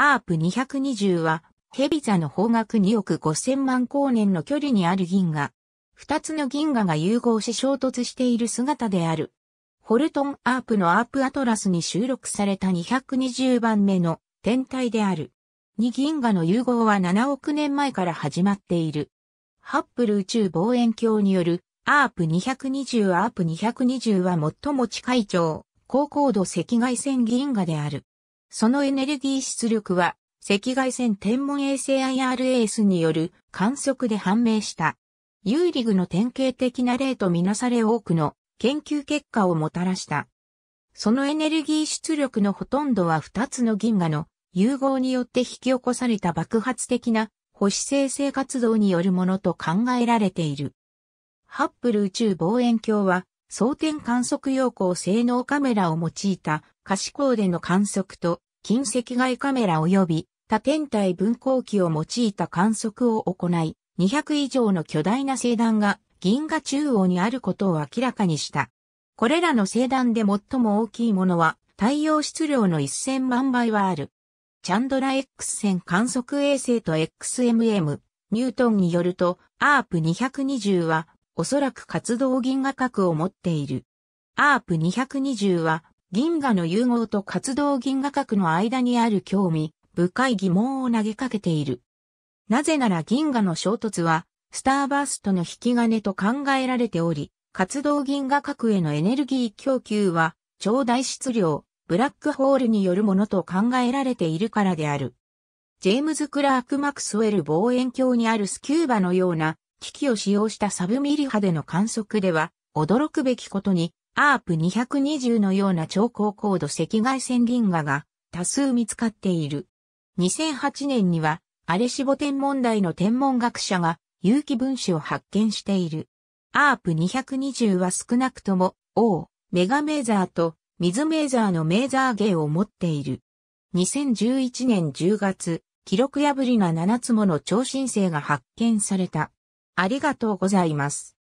アープ220は、ヘビ座の方角2億5000万光年の距離にある銀河。二つの銀河が融合し衝突している姿である。ホルトンアープのアープアトラスに収録された220番目の天体である。2銀河の融合は7億年前から始まっている。ハッブル宇宙望遠鏡によるアープ220アープ220は最も近い超高高度赤外線銀河である。そのエネルギー出力は、赤外線天文衛星 IRAS による観測で判明した。ユーリグの典型的な例とみなされ多くの研究結果をもたらした。そのエネルギー出力のほとんどは2つの銀河の融合によって引き起こされた爆発的な星生成活動によるものと考えられている。ハッブル宇宙望遠鏡は装填観測用光性能カメラを用いた可視光での観測と近赤外カメラ及び多天体分光器を用いた観測を行い、200以上の巨大な星団が銀河中央にあることを明らかにした。これらの星団で最も大きいものは太陽質量の1000万倍はある。チャンドラ X 線観測衛星と XMM、ニュートンによると、アープ220はおそらく活動銀河核を持っている。アープ220は、銀河の融合と活動銀河核の間にある興味、深い疑問を投げかけている。なぜなら銀河の衝突は、スターバーストの引き金と考えられており、活動銀河核へのエネルギー供給は、超大質量、ブラックホールによるものと考えられているからである。ジェームズ・クラーク・マクスウェル望遠鏡にあるスキューバのような機器を使用したサブミリ波での観測では、驚くべきことに、アープ220のような超高高度赤外線銀河が多数見つかっている。2008年には、アレシボ天文台の天文学者が有機分子を発見している。アープ220は少なくとも、O、メガメーザーと、水メーザーのメーザー芸を持っている。2011年10月、記録破りな7つもの超新星が発見された。ありがとうございます。